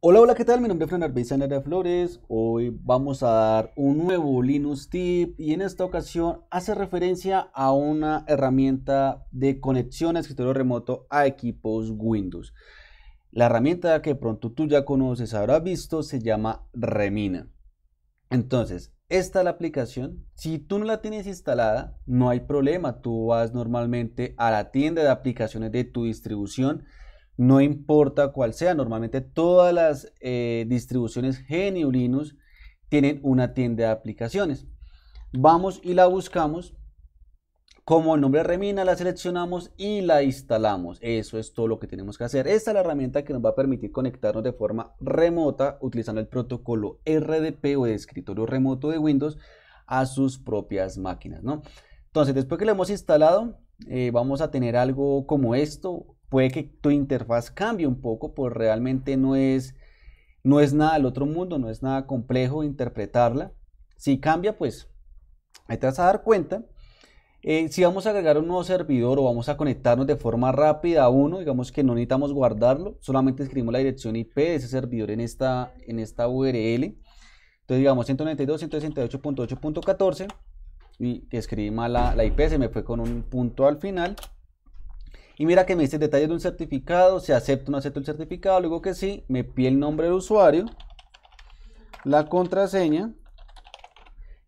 Hola, hola, ¿qué tal? Mi nombre es Fernando Arbeizana de Flores. Hoy vamos a dar un nuevo Linux tip y en esta ocasión hace referencia a una herramienta de conexión a escritorio remoto a equipos Windows. La herramienta que pronto tú ya conoces, habrás visto, se llama Remina. Entonces, esta es la aplicación. Si tú no la tienes instalada, no hay problema. Tú vas normalmente a la tienda de aplicaciones de tu distribución no importa cuál sea. Normalmente todas las eh, distribuciones GNU Linux tienen una tienda de aplicaciones. Vamos y la buscamos. Como el nombre Remina, la seleccionamos y la instalamos. Eso es todo lo que tenemos que hacer. Esta es la herramienta que nos va a permitir conectarnos de forma remota utilizando el protocolo RDP o de escritorio remoto de Windows a sus propias máquinas. ¿no? Entonces, después que la hemos instalado, eh, vamos a tener algo como esto puede que tu interfaz cambie un poco, pues realmente no es, no es nada del otro mundo, no es nada complejo interpretarla. Si cambia, pues ahí te vas a dar cuenta. Eh, si vamos a agregar un nuevo servidor o vamos a conectarnos de forma rápida a uno, digamos que no necesitamos guardarlo, solamente escribimos la dirección IP de ese servidor en esta, en esta URL. Entonces digamos 192.168.8.14 y escribí mala la, la IP, se me fue con un punto al final. Y mira que me dice detalles de un certificado, si acepto o no acepto el certificado, luego que sí, me pide el nombre del usuario, la contraseña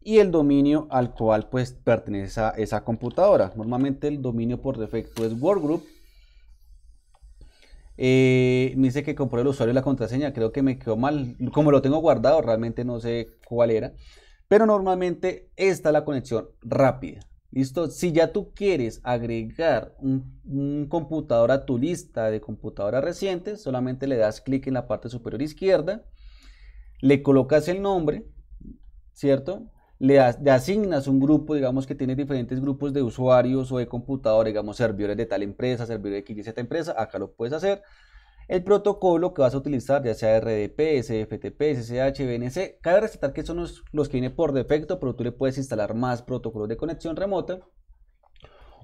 y el dominio al cual pues pertenece a esa computadora. Normalmente el dominio por defecto es Workgroup. Eh, me dice que compré el usuario y la contraseña, creo que me quedó mal, como lo tengo guardado, realmente no sé cuál era. Pero normalmente esta la conexión rápida. Listo, si ya tú quieres agregar un, computador a tu lista de computadoras recientes, solamente le das clic en la parte superior izquierda, le colocas el nombre, ¿cierto? Le, asignas un grupo, digamos que tiene diferentes grupos de usuarios o de computadores, digamos servidores de tal empresa, servidores de XYZ empresa, acá lo puedes hacer el protocolo que vas a utilizar, ya sea RDP, SFTP, SSH, BNC. Cabe resaltar que son los, que vienen por defecto, pero tú le puedes instalar más protocolos de conexión remota.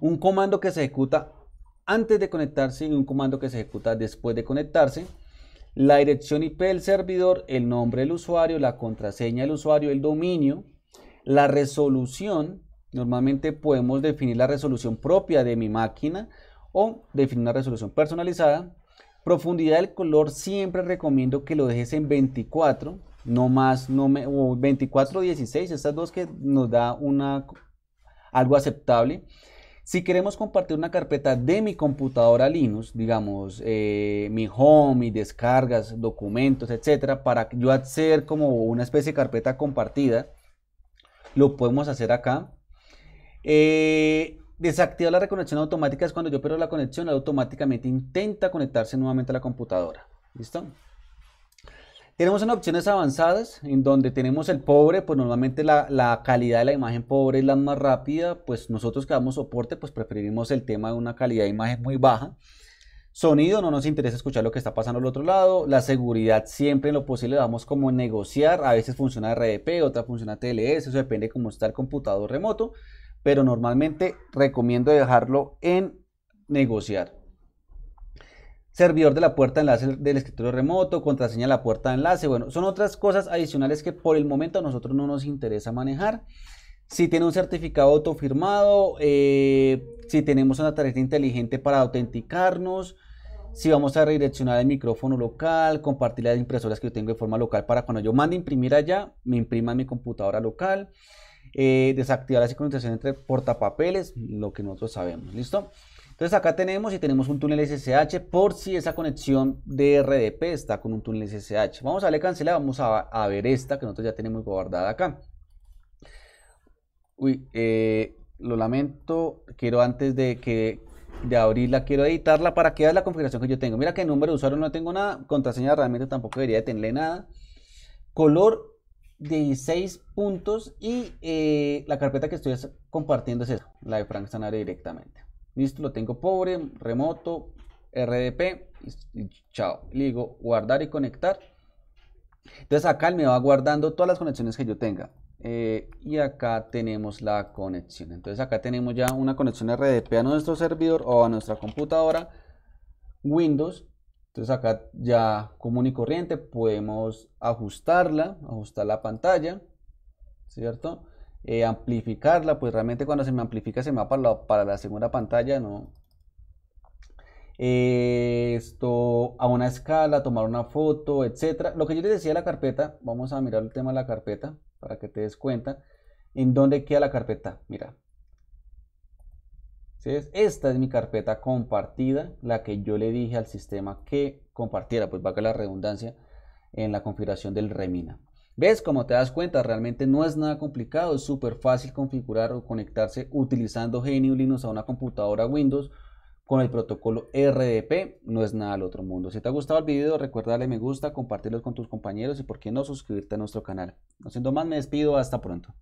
Un comando que se ejecuta antes de conectarse y un comando que se ejecuta después de conectarse. La dirección IP del servidor, el nombre del usuario, la contraseña del usuario, el dominio, la resolución. Normalmente podemos definir la resolución propia de mi máquina o definir una resolución personalizada Profundidad del color siempre recomiendo que lo dejes en 24, no más, no me, o 24 o 16, estas dos que nos da una, algo aceptable. Si queremos compartir una carpeta de mi computadora Linux, digamos, eh, mi home, mis descargas, documentos, etcétera, para yo hacer como una especie de carpeta compartida, lo podemos hacer acá. Eh, Desactivar la reconexión automática es cuando yo pierdo la conexión, automáticamente intenta conectarse nuevamente a la computadora. ¿Listo? Tenemos en opciones avanzadas, en donde tenemos el pobre, pues normalmente la, la, calidad de la imagen pobre es la más rápida, pues nosotros que damos soporte, pues preferimos el tema de una calidad de imagen muy baja. Sonido, no nos interesa escuchar lo que está pasando al otro lado. La seguridad, siempre en lo posible damos como negociar. A veces funciona RDP, otra funciona TLS, eso depende de cómo está el computador remoto pero normalmente recomiendo dejarlo en negociar. Servidor de la puerta de enlace del escritorio remoto, contraseña de la puerta de enlace. Bueno, son otras cosas adicionales que por el momento a nosotros no nos interesa manejar. Si tiene un certificado autofirmado, eh, si tenemos una tarjeta inteligente para autenticarnos, si vamos a redireccionar el micrófono local, compartir las impresoras que yo tengo de forma local para cuando yo mande imprimir allá, me imprima en mi computadora local. Eh, desactivar la sincronización entre portapapeles, lo que nosotros sabemos, ¿listo? Entonces acá tenemos y tenemos un túnel SSH por si esa conexión de RDP está con un túnel SSH. Vamos a darle cancelar, vamos a, ver esta que nosotros ya tenemos guardada acá. Uy, eh, lo lamento, quiero antes de que de abrirla, quiero editarla para que vea la configuración que yo tengo. Mira que el número de usuario no tengo nada, contraseña realmente tampoco debería de tenerle nada. Color 16 puntos y eh, la carpeta que estoy compartiendo es esa, la de Frank Stanare directamente. Listo, lo tengo pobre, remoto, RDP, chao. Le digo guardar y conectar. Entonces acá él me va guardando todas las conexiones que yo tenga. Eh, y acá tenemos la conexión. Entonces acá tenemos ya una conexión RDP a nuestro servidor o a nuestra computadora Windows entonces acá ya común y corriente podemos ajustarla, ajustar la pantalla, ¿cierto? Eh, amplificarla, pues realmente cuando se me amplifica se me va para la, segunda pantalla, ¿no? Eh, esto a una escala, tomar una foto, etcétera. Lo que yo les decía la carpeta, vamos a mirar el tema de la carpeta para que te des cuenta en dónde queda la carpeta. Mira, esta es mi carpeta compartida, la que yo le dije al sistema que compartiera, pues valga la redundancia, en la configuración del Remina. ¿Ves? Como te das cuenta, realmente no es nada complicado, es súper fácil configurar o conectarse utilizando GNU Linux a una computadora Windows con el protocolo RDP, no es nada al otro mundo. Si te ha gustado el video, recuerda darle me gusta, compartirlo con tus compañeros y por qué no suscribirte a nuestro canal. No siendo más, me despido, hasta pronto.